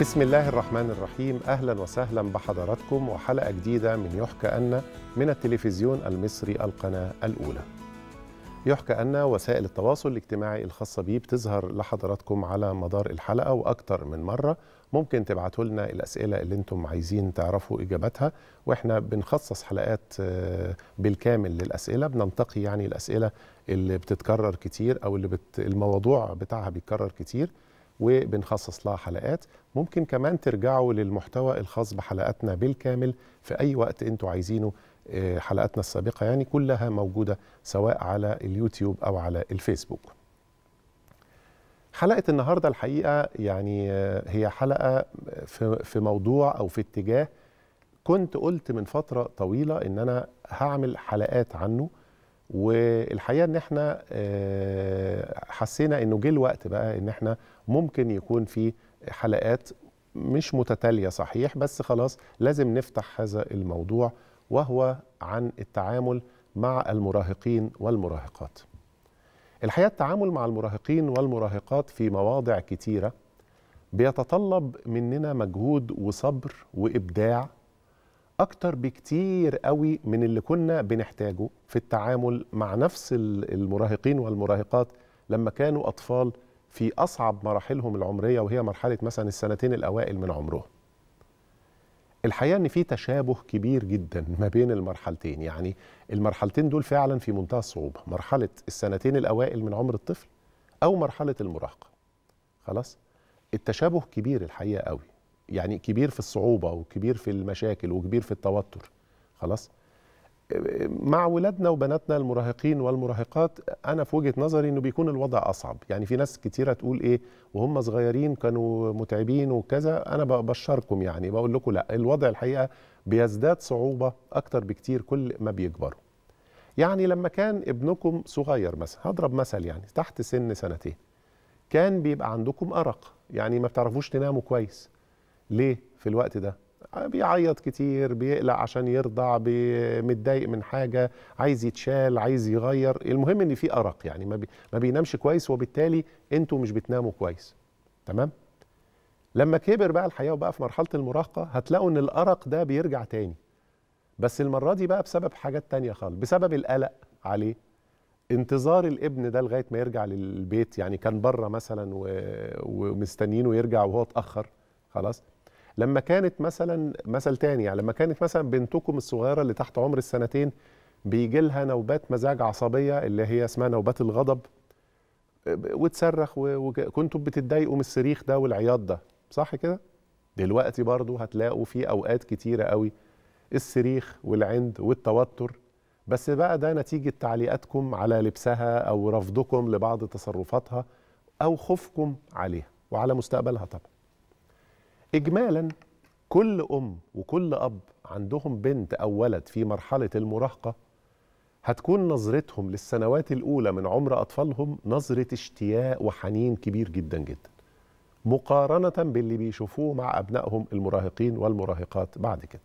بسم الله الرحمن الرحيم أهلا وسهلا بحضراتكم وحلقة جديدة من يحكى أن من التلفزيون المصري القناة الأولى يحكى أن وسائل التواصل الاجتماعي الخاصة بيه بتظهر لحضراتكم على مدار الحلقة واكثر من مرة ممكن تبعتوا لنا الأسئلة اللي أنتم عايزين تعرفوا إجابتها وإحنا بنخصص حلقات آه، بالكامل للأسئلة بننتقي يعني الأسئلة اللي بتتكرر كتير أو اللي بت... الموضوع بتاعها بيتكرر كتير وبنخصص لها حلقات ممكن كمان ترجعوا للمحتوى الخاص بحلقاتنا بالكامل في أي وقت أنتوا عايزينه آه، حلقاتنا السابقة يعني كلها موجودة سواء على اليوتيوب أو على الفيسبوك حلقة النهاردة الحقيقة يعني آه، هي حلقة في موضوع أو في اتجاه كنت قلت من فترة طويلة إن أنا هعمل حلقات عنه والحقيقه ان احنا آه، حسينا انه جه الوقت بقى ان احنا ممكن يكون في حلقات مش متتاليه صحيح بس خلاص لازم نفتح هذا الموضوع وهو عن التعامل مع المراهقين والمراهقات. الحقيقه التعامل مع المراهقين والمراهقات في مواضع كتيره بيتطلب مننا مجهود وصبر وابداع اكتر بكتير قوي من اللي كنا بنحتاجه في التعامل مع نفس المراهقين والمراهقات لما كانوا اطفال في أصعب مراحلهم العمرية وهي مرحلة مثلا السنتين الأوائل من عمرهم الحقيقة أن في تشابه كبير جدا ما بين المرحلتين يعني المرحلتين دول فعلا في منتهى الصعوبة مرحلة السنتين الأوائل من عمر الطفل أو مرحلة المراهقة خلاص التشابه كبير الحقيقة قوي يعني كبير في الصعوبة وكبير في المشاكل وكبير في التوتر خلاص مع ولادنا وبناتنا المراهقين والمراهقات انا في وجهه نظري انه بيكون الوضع اصعب يعني في ناس كتيره تقول ايه وهم صغيرين كانوا متعبين وكذا انا بشركم يعني بقول لكم لا الوضع الحقيقه بيزداد صعوبه اكتر بكتير كل ما بيكبروا يعني لما كان ابنكم صغير مثلا هضرب مثل يعني تحت سن سنتين كان بيبقى عندكم ارق يعني ما بتعرفوش تناموا كويس ليه في الوقت ده بيعيط كتير بيقلق عشان يرضع متضايق من حاجه عايز يتشال عايز يغير المهم ان في ارق يعني ما, بي ما بينامش كويس وبالتالي انتوا مش بتناموا كويس تمام لما كبر بقى الحقيقه وبقى في مرحله المراهقه هتلاقوا ان الارق ده بيرجع تاني بس المره دي بقى بسبب حاجات تانية خالص بسبب القلق عليه انتظار الابن ده لغايه ما يرجع للبيت يعني كان بره مثلا ومستنيينه يرجع وهو اتاخر خلاص لما كانت مثلا مثل تاني يعني لما كانت مثلا بنتكم الصغيره اللي تحت عمر السنتين بيجي لها نوبات مزاج عصبيه اللي هي اسمها نوبات الغضب وتصرخ وكنتوا بتتضايقوا من الصريخ ده والعياط ده صح كده؟ دلوقتي برضو هتلاقوا في اوقات كتيره قوي الصريخ والعند والتوتر بس بقى ده نتيجه تعليقاتكم على لبسها او رفضكم لبعض تصرفاتها او خوفكم عليها وعلى مستقبلها طبعا اجمالا كل ام وكل اب عندهم بنت او ولد في مرحله المراهقه هتكون نظرتهم للسنوات الاولى من عمر اطفالهم نظره اشتياق وحنين كبير جدا جدا مقارنه باللي بيشوفوه مع ابنائهم المراهقين والمراهقات بعد كده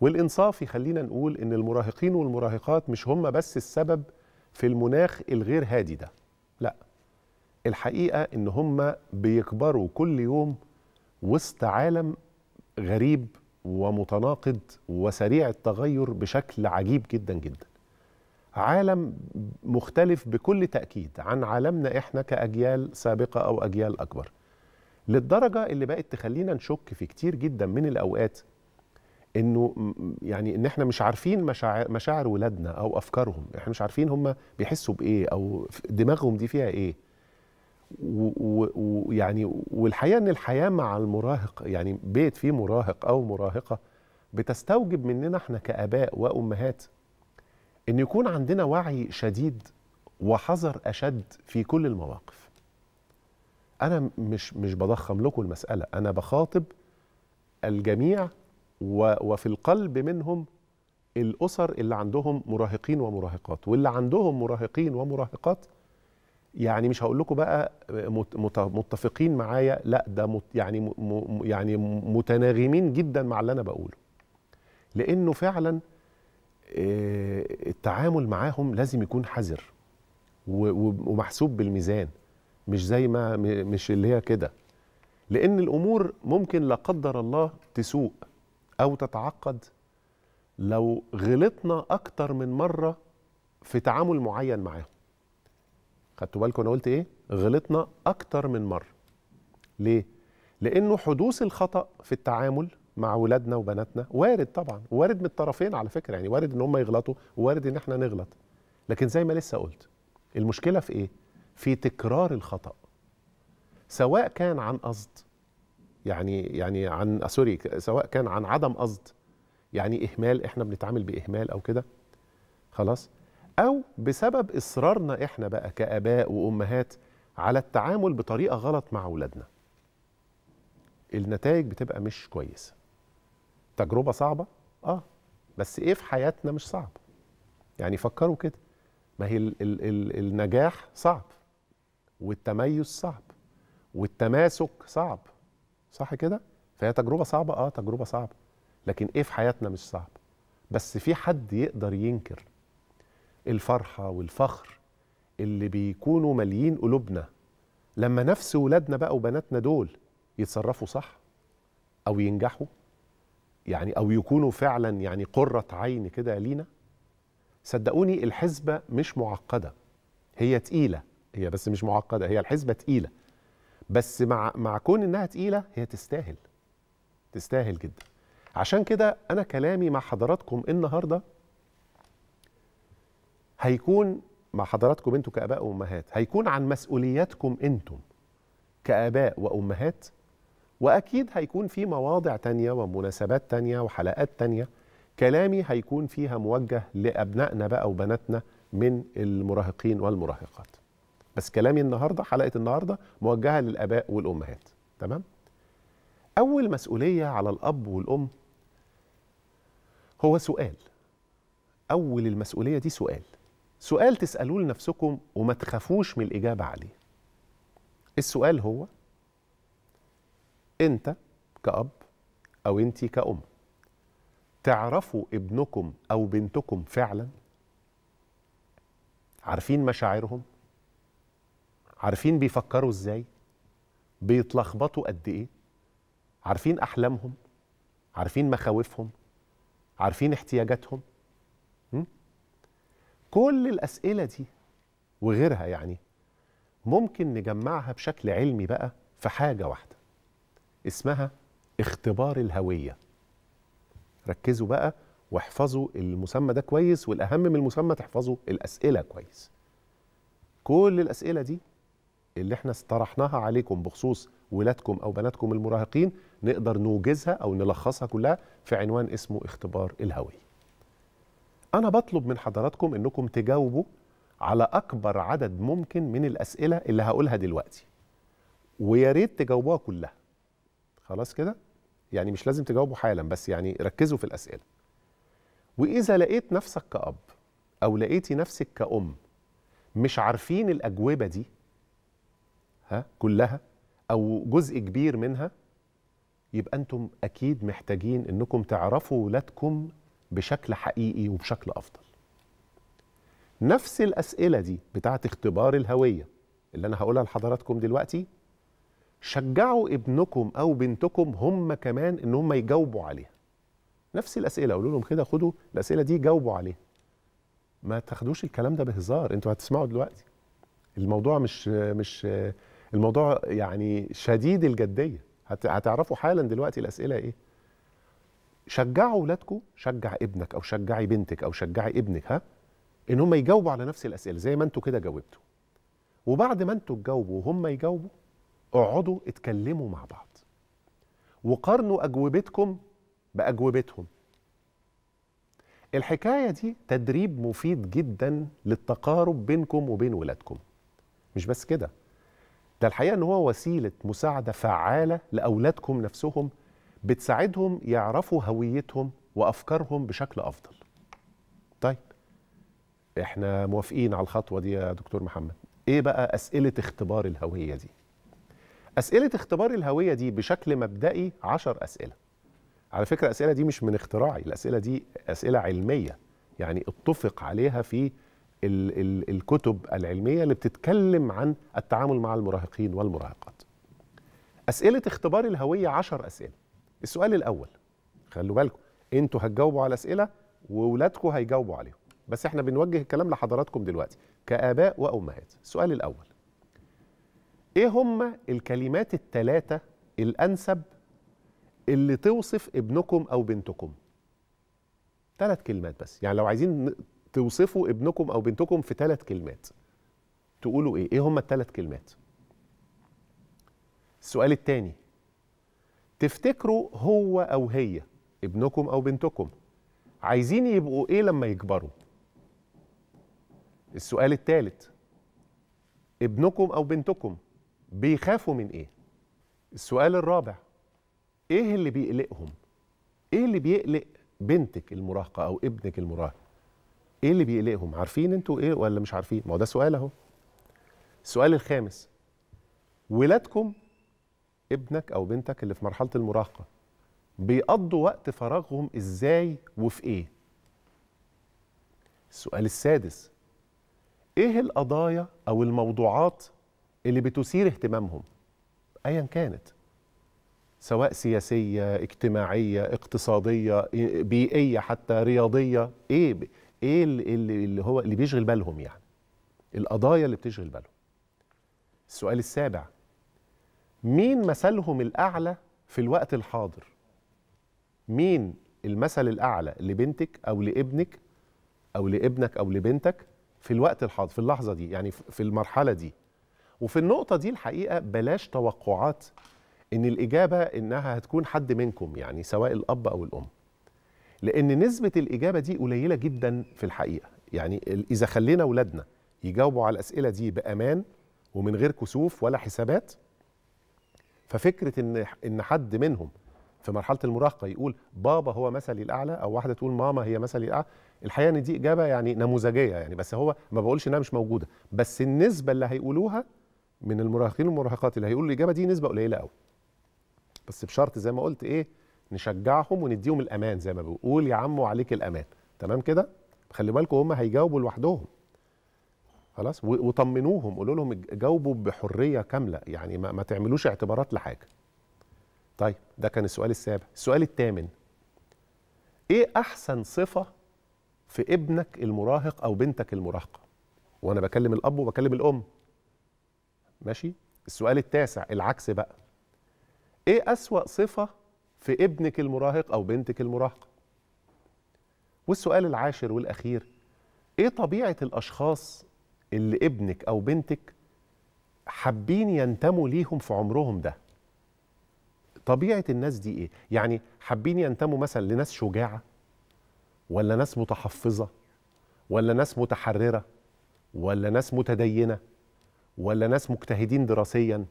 والانصاف يخلينا نقول ان المراهقين والمراهقات مش هم بس السبب في المناخ الغير هادي ده لا الحقيقه ان هم بيكبروا كل يوم وسط عالم غريب ومتناقض وسريع التغير بشكل عجيب جدا جدا عالم مختلف بكل تأكيد عن عالمنا إحنا كأجيال سابقة أو أجيال أكبر للدرجة اللي بقت تخلينا نشك في كتير جدا من الأوقات انه يعني ان احنا مش عارفين مشاعر, مشاعر ولادنا او افكارهم احنا مش عارفين هم بيحسوا بايه او دماغهم دي فيها ايه ويعني والحقيقه ان الحياه مع المراهق يعني بيت فيه مراهق او مراهقه بتستوجب مننا احنا كاباء وامهات ان يكون عندنا وعي شديد وحذر اشد في كل المواقف انا مش مش بضخم لكم المساله انا بخاطب الجميع وفي القلب منهم الاسر اللي عندهم مراهقين ومراهقات واللي عندهم مراهقين ومراهقات يعني مش هقول لكم بقى متفقين معايا لا ده يعني يعني متناغمين جدا مع اللي انا بقوله لانه فعلا آه، التعامل معاهم لازم يكون حذر ومحسوب بالميزان مش زي ما مش اللي هي كده لان الامور ممكن لا قدر الله تسوء او تتعقد لو غلطنا اكتر من مره في تعامل معين معاهم خدتوا بالكم انا قلت ايه غلطنا اكتر من مره ليه لانه حدوث الخطا في التعامل مع ولادنا وبناتنا وارد طبعا وارد من الطرفين على فكره يعني وارد ان هم يغلطوا وارد ان احنا نغلط لكن زي ما لسه قلت المشكله في ايه في تكرار الخطا سواء كان عن قصد يعني يعني عن سوري سواء كان عن عدم قصد يعني اهمال احنا بنتعامل باهمال او كده خلاص أو بسبب إصرارنا إحنا بقى كآباء وأمهات على التعامل بطريقة غلط مع أولادنا النتائج بتبقى مش كويسة تجربة صعبة؟ آه بس إيه في حياتنا مش صعب؟ يعني فكروا كده ما هي النجاح صعب والتميز صعب والتماسك صعب صح كده؟ فهي تجربة صعبة؟ آه تجربة صعبة لكن إيه في حياتنا مش صعب؟ بس في حد يقدر ينكر الفرحة والفخر اللي بيكونوا ماليين قلوبنا لما نفس ولادنا بقى وبناتنا دول يتصرفوا صح أو ينجحوا يعني أو يكونوا فعلا يعني قرة عين كده لينا صدقوني الحسبة مش معقدة هي تقيلة هي بس مش معقدة هي الحسبة تقيلة بس مع مع كون إنها تقيلة هي تستاهل تستاهل جدا عشان كده أنا كلامي مع حضراتكم النهارده هيكون مع حضراتكم انتوا كاباء وامهات هيكون عن مسؤولياتكم انتم كاباء وامهات واكيد هيكون في مواضع تانية ومناسبات تانية وحلقات تانية كلامي هيكون فيها موجه لابنائنا بقى وبناتنا من المراهقين والمراهقات بس كلامي النهارده حلقه النهارده موجهه للاباء والامهات تمام اول مسؤوليه على الاب والام هو سؤال اول المسؤوليه دي سؤال سؤال تسألوه لنفسكم وما تخافوش من الإجابة عليه السؤال هو أنت كأب أو أنت كأم تعرفوا ابنكم أو بنتكم فعلا عارفين مشاعرهم عارفين بيفكروا إزاي بيتلخبطوا قد إيه عارفين أحلامهم عارفين مخاوفهم عارفين احتياجاتهم كل الاسئله دي وغيرها يعني ممكن نجمعها بشكل علمي بقى في حاجه واحده اسمها اختبار الهويه ركزوا بقى واحفظوا المسمى ده كويس والاهم من المسمى تحفظوا الاسئله كويس كل الاسئله دي اللي احنا استرحناها عليكم بخصوص ولادكم او بناتكم المراهقين نقدر نوجزها او نلخصها كلها في عنوان اسمه اختبار الهويه انا بطلب من حضراتكم انكم تجاوبوا على اكبر عدد ممكن من الاسئله اللي هقولها دلوقتي ويا ريت تجاوبوها كلها خلاص كده يعني مش لازم تجاوبوا حالا بس يعني ركزوا في الاسئله واذا لقيت نفسك كاب او لقيتي نفسك كأم مش عارفين الأجوبة دي ها كلها أو جزء كبير منها يبقى أنتم أكيد محتاجين أنكم تعرفوا ولادكم بشكل حقيقي وبشكل افضل نفس الاسئله دي بتاعه اختبار الهويه اللي انا هقولها لحضراتكم دلوقتي شجعوا ابنكم او بنتكم هم كمان ان هم يجاوبوا عليها نفس الاسئله قولوا لهم كده خدوا الاسئله دي جاوبوا عليها ما تاخدوش الكلام ده بهزار انتوا هتسمعوا دلوقتي الموضوع مش مش الموضوع يعني شديد الجديه هتعرفوا حالا دلوقتي الاسئله ايه شجعوا اولادكم شجع ابنك او شجعي بنتك او شجعي ابنك ها ان هم يجاوبوا على نفس الاسئله زي ما انتوا كده جاوبتوا وبعد ما انتوا تجاوبوا وهم يجاوبوا اقعدوا اتكلموا مع بعض وقارنوا اجوبتكم باجوبتهم الحكايه دي تدريب مفيد جدا للتقارب بينكم وبين ولادكم مش بس كده ده الحقيقه ان هو وسيله مساعده فعاله لاولادكم نفسهم بتساعدهم يعرفوا هويتهم وافكارهم بشكل افضل طيب احنا موافقين على الخطوه دي يا دكتور محمد ايه بقى اسئله اختبار الهويه دي اسئله اختبار الهويه دي بشكل مبدئي 10 اسئله على فكره الاسئله دي مش من اختراعي الاسئله دي اسئله علميه يعني اتفق عليها في الـ الـ الكتب العلميه اللي بتتكلم عن التعامل مع المراهقين والمراهقات اسئله اختبار الهويه 10 اسئله السؤال الاول خلوا بالكم انتوا هتجاوبوا على اسئله واولادكم هيجاوبوا عليهم بس احنا بنوجه الكلام لحضراتكم دلوقتي كاباء وامهات السؤال الاول ايه هم الكلمات الثلاثه الانسب اللي توصف ابنكم او بنتكم ثلاث كلمات بس يعني لو عايزين توصفوا ابنكم او بنتكم في ثلاث كلمات تقولوا ايه ايه هم الثلاث كلمات السؤال الثاني تفتكروا هو أو هي ابنكم أو بنتكم عايزين يبقوا إيه لما يكبروا السؤال الثالث ابنكم أو بنتكم بيخافوا من إيه السؤال الرابع إيه اللي بيقلقهم إيه اللي بيقلق بنتك المراهقة أو ابنك المراهق إيه اللي بيقلقهم عارفين أنتوا إيه ولا مش عارفين ما هو ده سؤال أهو السؤال الخامس ولادكم ابنك او بنتك اللي في مرحله المراهقه بيقضوا وقت فراغهم ازاي وفي ايه السؤال السادس ايه القضايا او الموضوعات اللي بتثير اهتمامهم ايا كانت سواء سياسيه اجتماعيه اقتصاديه إيه، بيئيه حتى رياضيه ايه ايه, إيه اللي, هو اللي بيشغل بالهم يعني القضايا اللي بتشغل بالهم السؤال السابع مين مثلهم الأعلى في الوقت الحاضر مين المثل الأعلى لبنتك أو لابنك أو لابنك أو لبنتك في الوقت الحاضر في اللحظة دي يعني في المرحلة دي وفي النقطة دي الحقيقة بلاش توقعات إن الإجابة إنها هتكون حد منكم يعني سواء الأب أو الأم لأن نسبة الإجابة دي قليلة جدا في الحقيقة يعني إذا خلينا أولادنا يجاوبوا على الأسئلة دي بأمان ومن غير كسوف ولا حسابات ففكره ان ان حد منهم في مرحله المراهقه يقول بابا هو مثلي الاعلى او واحده تقول ماما هي مثلي الاعلى الحقيقه ان دي اجابه يعني نموذجيه يعني بس هو ما بقولش انها مش موجوده بس النسبه اللي هيقولوها من المراهقين والمراهقات اللي هيقولوا الاجابه دي نسبه قليله قوي بس بشرط زي ما قلت ايه نشجعهم ونديهم الامان زي ما بيقول يا عمو عليك الامان تمام كده خلي بالكم هم هيجاوبوا لوحدهم خلاص وطمنوهم قولوا لهم جاوبوا بحريه كامله يعني ما, ما تعملوش اعتبارات لحاجه طيب ده كان السؤال السابع السؤال الثامن ايه احسن صفه في ابنك المراهق او بنتك المراهقه وانا بكلم الاب وبكلم الام ماشي السؤال التاسع العكس بقى ايه اسوا صفه في ابنك المراهق او بنتك المراهقه والسؤال العاشر والاخير ايه طبيعه الاشخاص اللي ابنك او بنتك حابين ينتموا ليهم في عمرهم ده طبيعه الناس دي ايه يعني حابين ينتموا مثلا لناس شجاعه ولا ناس متحفظه ولا ناس متحرره ولا ناس متدينه ولا ناس مجتهدين دراسيا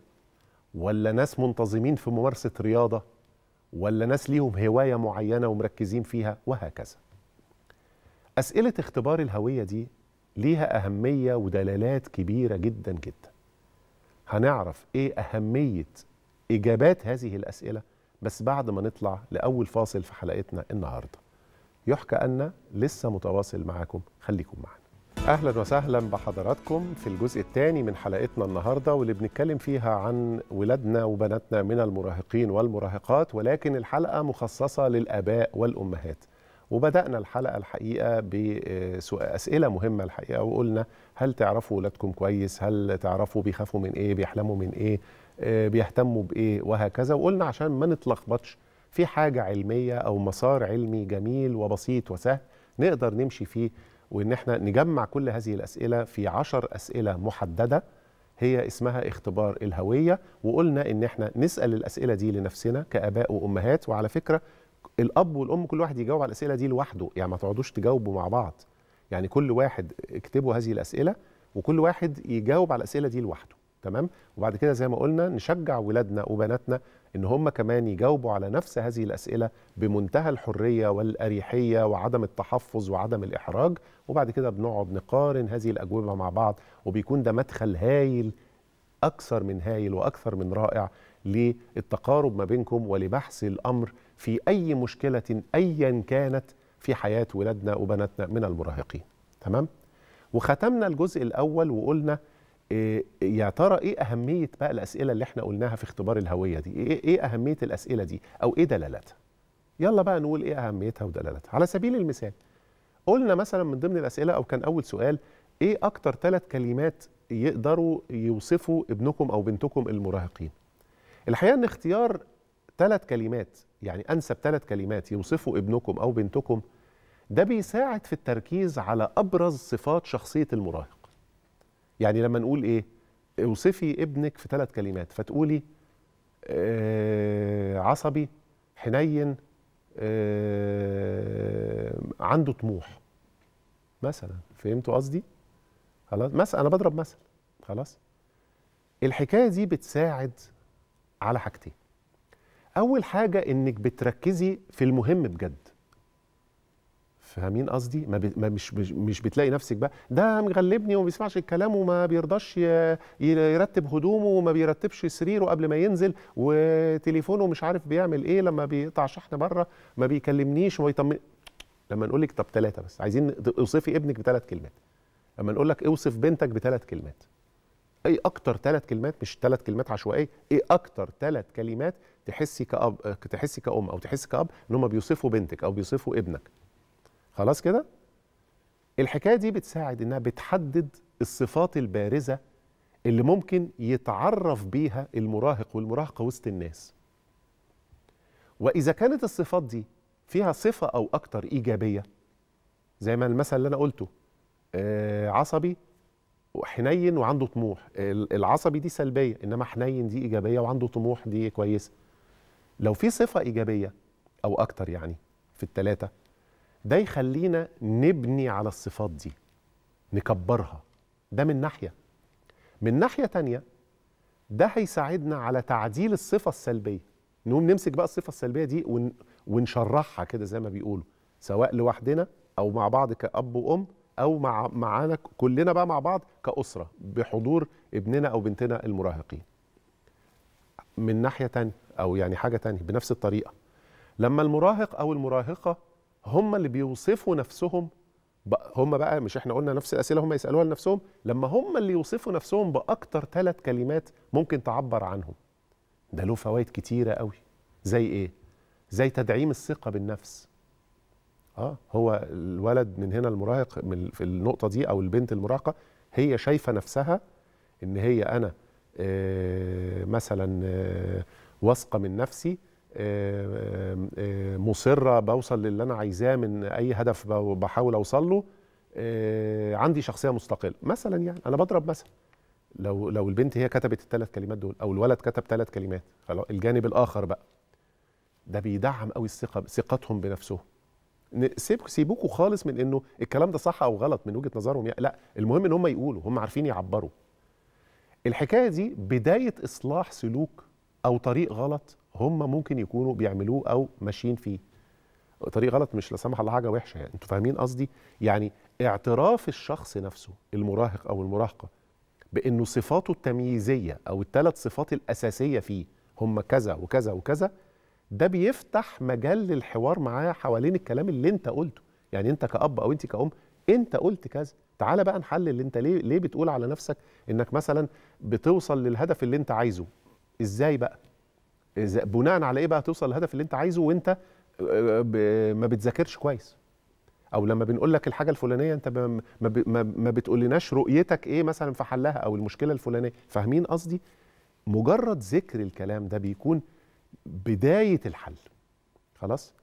ولا ناس منتظمين في ممارسه رياضه ولا ناس ليهم هوايه معينه ومركزين فيها وهكذا اسئله اختبار الهويه دي ليها أهمية ودلالات كبيرة جدا جدا هنعرف إيه أهمية إجابات هذه الأسئلة بس بعد ما نطلع لأول فاصل في حلقتنا النهاردة يحكى أن لسه متواصل معاكم خليكم معنا أهلا وسهلا بحضراتكم في الجزء الثاني من حلقتنا النهاردة واللي بنتكلم فيها عن ولادنا وبناتنا من المراهقين والمراهقات ولكن الحلقة مخصصة للآباء والأمهات وبدأنا الحلقة الحقيقة بأسئلة مهمة الحقيقة وقلنا هل تعرفوا ولادكم كويس هل تعرفوا بيخافوا من إيه بيحلموا من إيه آه، بيهتموا بإيه وهكذا وقلنا عشان ما نتلخبطش في حاجة علمية أو مسار علمي جميل وبسيط وسهل نقدر نمشي فيه وإن احنا نجمع كل هذه الأسئلة في عشر أسئلة محددة هي اسمها اختبار الهوية وقلنا إن احنا نسأل الأسئلة دي لنفسنا كآباء وأمهات وعلى فكرة الاب والام كل واحد يجاوب على الاسئله دي لوحده يعني ما تقعدوش تجاوبوا مع بعض يعني كل واحد اكتبوا هذه الاسئله وكل واحد يجاوب على الاسئله دي لوحده تمام وبعد كده زي ما قلنا نشجع ولادنا وبناتنا ان هم كمان يجاوبوا على نفس هذه الاسئله بمنتهى الحريه والاريحيه وعدم التحفظ وعدم الاحراج وبعد كده بنقعد نقارن هذه الاجوبه مع بعض وبيكون ده مدخل هايل اكثر من هايل واكثر من رائع للتقارب ما بينكم ولبحث الأمر في أي مشكلة أيا كانت في حياة ولادنا وبناتنا من المراهقين تمام؟ وختمنا الجزء الأول وقلنا إيه يا ترى ايه اهميه بقى الاسئله اللي احنا قلناها في اختبار الهويه دي ايه, إيه اهميه الاسئله دي او ايه دلالاتها يلا بقى نقول ايه اهميتها ودلالاتها على سبيل المثال قلنا مثلا من ضمن الاسئله او كان اول سؤال ايه اكتر ثلاث كلمات يقدروا يوصفوا ابنكم او بنتكم المراهقين الحقيقه ان اختيار ثلاث كلمات يعني انسب ثلاث كلمات يوصفوا ابنكم او بنتكم ده بيساعد في التركيز على ابرز صفات شخصيه المراهق يعني لما نقول ايه اوصفي ابنك في ثلاث كلمات فتقولي آه عصبي حنين آه عنده طموح مثلا فهمتوا قصدي خلاص مثلا انا بضرب مثل خلاص الحكايه دي بتساعد على حاجتين اول حاجه انك بتركزي في المهم بجد فاهمين قصدي ما, ب... ما مش مش بتلاقي نفسك بقى ده مغلبني وما بيسمعش الكلام وما بيرضاش ي... يرتب هدومه وما بيرتبش سريره قبل ما ينزل وتليفونه مش عارف بيعمل ايه لما بيقطع شحن بره ما بيكلمنيش وما يطمن لما نقول لك طب ثلاثه بس عايزين اوصفي ابنك بثلاث كلمات لما نقول لك اوصف بنتك بثلاث كلمات ايه اكتر ثلاث كلمات مش ثلاث كلمات عشوائيه ايه اكتر ثلاث كلمات تحسي كاب تحسي كأم او تحسي كأب ان هم بيوصفوا بنتك او بيوصفوا ابنك خلاص كده الحكايه دي بتساعد انها بتحدد الصفات البارزه اللي ممكن يتعرف بيها المراهق والمراهقه وسط الناس واذا كانت الصفات دي فيها صفه او اكتر ايجابيه زي ما المثل اللي انا قلته آه، عصبي حنين وعنده طموح العصبي دي سلبيه انما حنين دي ايجابيه وعنده طموح دي كويسه لو في صفه ايجابيه او اكتر يعني في الثلاثه ده يخلينا نبني على الصفات دي نكبرها ده من ناحيه من ناحيه تانية ده هيساعدنا على تعديل الصفه السلبيه نقوم نمسك بقى الصفه السلبيه دي ونشرحها كده زي ما بيقولوا سواء لوحدنا او مع بعض كاب وام او مع معانا كلنا بقى مع بعض كاسره بحضور ابننا او بنتنا المراهقين من ناحيه تانية او يعني حاجه تانية بنفس الطريقه لما المراهق او المراهقه هم اللي بيوصفوا نفسهم هم بقى مش احنا قلنا نفس الاسئله هم يسالوها لنفسهم لما هم اللي يوصفوا نفسهم باكتر ثلاث كلمات ممكن تعبر عنهم ده له فوائد كتيره قوي زي ايه زي تدعيم الثقه بالنفس اه هو الولد من هنا المراهق من في النقطه دي او البنت المراهقه هي شايفه نفسها ان هي انا آه، مثلا آه، واثقه من نفسي آه، مصره بوصل للي انا عايزاه من اي هدف بحاول اوصل له عندي شخصيه مستقله مثلا يعني انا بضرب مثلا لو لو البنت هي كتبت الثلاث كلمات دول او الولد كتب ثلاث كلمات الجانب الاخر بقى ده بيدعم قوي الثقه ثقتهم بنفسهم سيبوكوا خالص من انه الكلام ده صح او غلط من وجهه نظرهم يعني لا المهم ان هم يقولوا هم عارفين يعبروا الحكايه دي بدايه اصلاح سلوك او طريق غلط هم ممكن يكونوا بيعملوه او ماشيين فيه طريق غلط مش لا سمح الله حاجه وحشه يعني انتوا فاهمين قصدي يعني اعتراف الشخص نفسه المراهق او المراهقه بانه صفاته التمييزيه او الثلاث صفات الاساسيه فيه هم كذا وكذا وكذا ده بيفتح مجال للحوار معاه حوالين الكلام اللي انت قلته يعني انت كأب او انت كأم انت قلت كذا تعالى بقى نحلل انت ليه ليه بتقول على نفسك انك مثلا بتوصل للهدف اللي انت عايزه ازاي بقى إزاي بناء على ايه بقى توصل للهدف اللي انت عايزه وانت ما بتذاكرش كويس او لما بنقول لك الحاجه الفلانيه انت ما ما بتقولناش رؤيتك ايه مثلا في حلها او المشكله الفلانيه فاهمين قصدي مجرد ذكر الكلام ده بيكون بداية الحل خلاص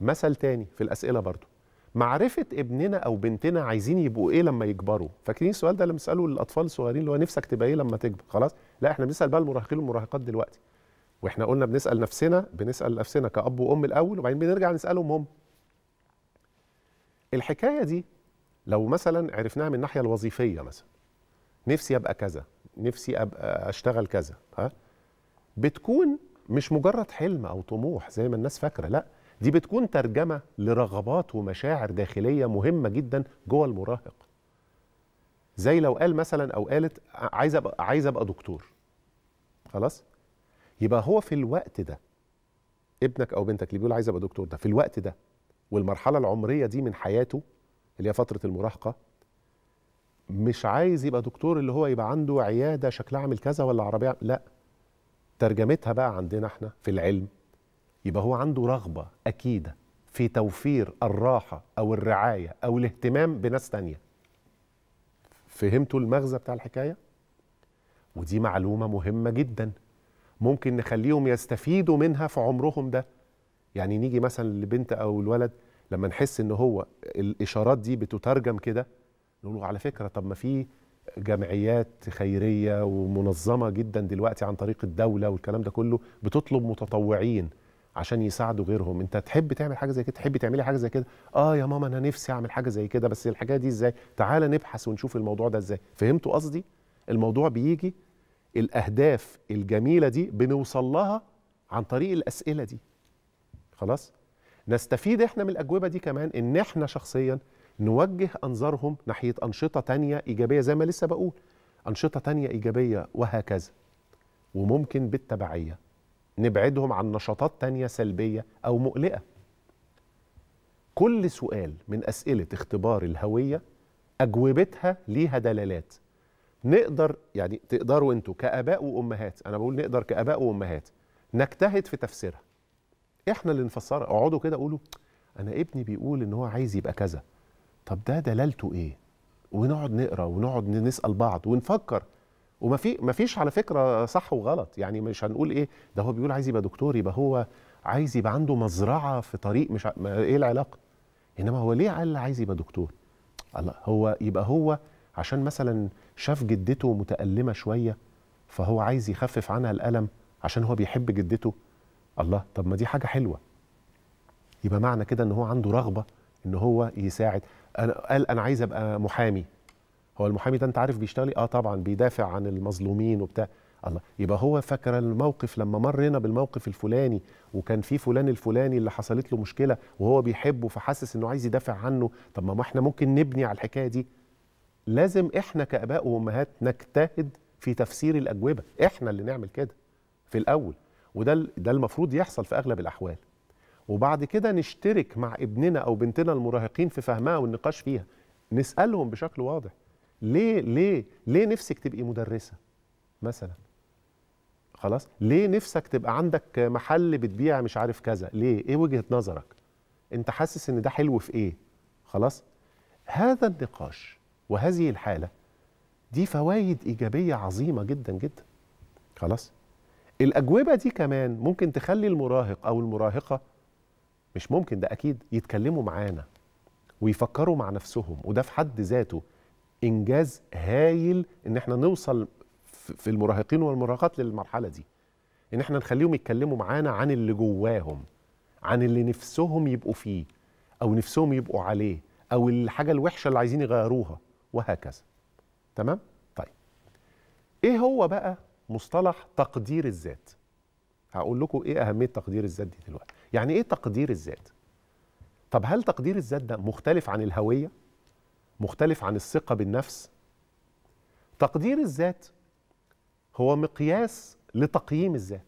مثل تاني في الأسئلة برضو معرفة ابننا أو بنتنا عايزين يبقوا إيه لما يكبروا فاكرين السؤال ده اللي بنسأله للأطفال الصغيرين اللي هو نفسك تبقى إيه لما تكبر خلاص لا إحنا بنسأل بقى المراهقين والمراهقات دلوقتي وإحنا قلنا بنسأل نفسنا بنسأل نفسنا كأب وأم الأول وبعدين بنرجع نسألهم هم الحكاية دي لو مثلا عرفناها من الناحية الوظيفية مثلا نفسي أبقى كذا نفسي أبقى أشتغل كذا ها بتكون مش مجرد حلم أو طموح زي ما الناس فاكرة لا دي بتكون ترجمة لرغبات ومشاعر داخلية مهمة جدا جوه المراهق زي لو قال مثلا أو قالت عايز أبقى, عايز أبقى دكتور خلاص يبقى هو في الوقت ده ابنك أو بنتك اللي بيقول عايز أبقى دكتور ده في الوقت ده والمرحلة العمرية دي من حياته اللي هي فترة المراهقة مش عايز يبقى دكتور اللي هو يبقى عنده عيادة شكلها عامل كذا ولا عربية لا ترجمتها بقى عندنا احنا في العلم يبقى هو عنده رغبة أكيدة في توفير الراحة أو الرعاية أو الاهتمام بناس تانية فهمتوا المغزى بتاع الحكاية؟ ودي معلومة مهمة جدا ممكن نخليهم يستفيدوا منها في عمرهم ده يعني نيجي مثلا للبنت أو الولد لما نحس ان هو الاشارات دي بتترجم كده نقول على فكره طب ما في جمعيات خيريه ومنظمه جدا دلوقتي عن طريق الدوله والكلام ده كله بتطلب متطوعين عشان يساعدوا غيرهم انت تحب تعمل حاجه زي كده تحب تعملي حاجه زي كده اه يا ماما انا نفسي اعمل حاجه زي كده بس الحكايه دي ازاي تعالى نبحث ونشوف الموضوع ده ازاي فهمتوا قصدي الموضوع بيجي الاهداف الجميله دي بنوصل لها عن طريق الاسئله دي خلاص نستفيد احنا من الاجوبه دي كمان ان احنا شخصيا نوجه أنظارهم ناحية أنشطة تانية إيجابية زي ما لسه بقول أنشطة تانية إيجابية وهكذا وممكن بالتبعية نبعدهم عن نشاطات تانية سلبية أو مقلقة كل سؤال من أسئلة اختبار الهوية أجوبتها ليها دلالات نقدر يعني تقدروا أنتوا كآباء وأمهات أنا بقول نقدر كآباء وأمهات نجتهد في تفسيرها إحنا اللي نفسرها اقعدوا كده قولوا أنا ابني بيقول إن هو عايز يبقى كذا طب ده دلالته ايه ونقعد نقرا ونقعد نسال بعض ونفكر وما في ما فيش على فكره صح وغلط يعني مش هنقول ايه ده هو بيقول عايز يبقى دكتور يبقى هو عايز يبقى عنده مزرعه في طريق مش ع... ما ايه العلاقه انما هو ليه قال عايز يبقى دكتور الله هو يبقى هو عشان مثلا شاف جدته متألمة شوية فهو عايز يخفف عنها الألم عشان هو بيحب جدته الله طب ما دي حاجة حلوة يبقى معنى كده ان هو عنده رغبة ان هو يساعد انا قال انا عايز ابقى محامي هو المحامي ده انت عارف بيشتغل إيه؟ اه طبعا بيدافع عن المظلومين وبتاع الله يبقى هو فاكر الموقف لما مرنا بالموقف الفلاني وكان في فلان الفلاني اللي حصلت له مشكله وهو بيحبه فحاسس انه عايز يدافع عنه طب ما احنا ممكن نبني على الحكايه دي لازم احنا كاباء وامهات نجتهد في تفسير الاجوبه احنا اللي نعمل كده في الاول وده ده المفروض يحصل في اغلب الاحوال وبعد كده نشترك مع ابننا او بنتنا المراهقين في فهمها والنقاش فيها نسالهم بشكل واضح ليه ليه ليه نفسك تبقي مدرسه مثلا خلاص ليه نفسك تبقى عندك محل بتبيع مش عارف كذا ليه ايه وجهه نظرك انت حاسس ان ده حلو في ايه خلاص هذا النقاش وهذه الحاله دي فوائد ايجابيه عظيمه جدا جدا خلاص الاجوبه دي كمان ممكن تخلي المراهق او المراهقه مش ممكن ده اكيد يتكلموا معانا ويفكروا مع نفسهم وده في حد ذاته انجاز هايل ان احنا نوصل في المراهقين والمراهقات للمرحله دي ان احنا نخليهم يتكلموا معانا عن اللي جواهم عن اللي نفسهم يبقوا فيه او نفسهم يبقوا عليه او الحاجه الوحشه اللي عايزين يغيروها وهكذا تمام طيب ايه هو بقى مصطلح تقدير الذات هقول لكم ايه اهميه تقدير الذات دي دلوقتي يعني ايه تقدير الذات طب هل تقدير الذات ده مختلف عن الهويه مختلف عن الثقه بالنفس تقدير الذات هو مقياس لتقييم الذات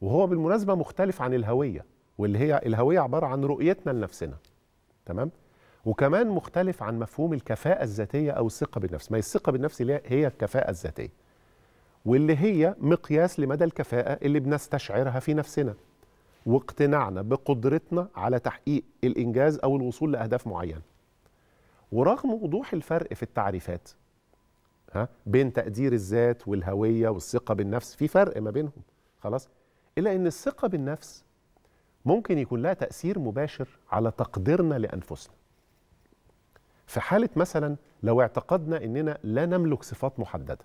وهو بالمناسبه مختلف عن الهويه واللي هي الهويه عباره عن رؤيتنا لنفسنا تمام وكمان مختلف عن مفهوم الكفاءة الذاتية أو الثقة بالنفس ما هي الثقة بالنفس اللي هي الكفاءة الذاتية واللي هي مقياس لمدى الكفاءة اللي بنستشعرها في نفسنا واقتناعنا بقدرتنا على تحقيق الانجاز او الوصول لاهداف معينه ورغم وضوح الفرق في التعريفات ها بين تقدير الذات والهويه والثقه بالنفس في فرق ما بينهم خلاص الا ان الثقه بالنفس ممكن يكون لها تاثير مباشر على تقديرنا لانفسنا في حاله مثلا لو اعتقدنا اننا لا نملك صفات محدده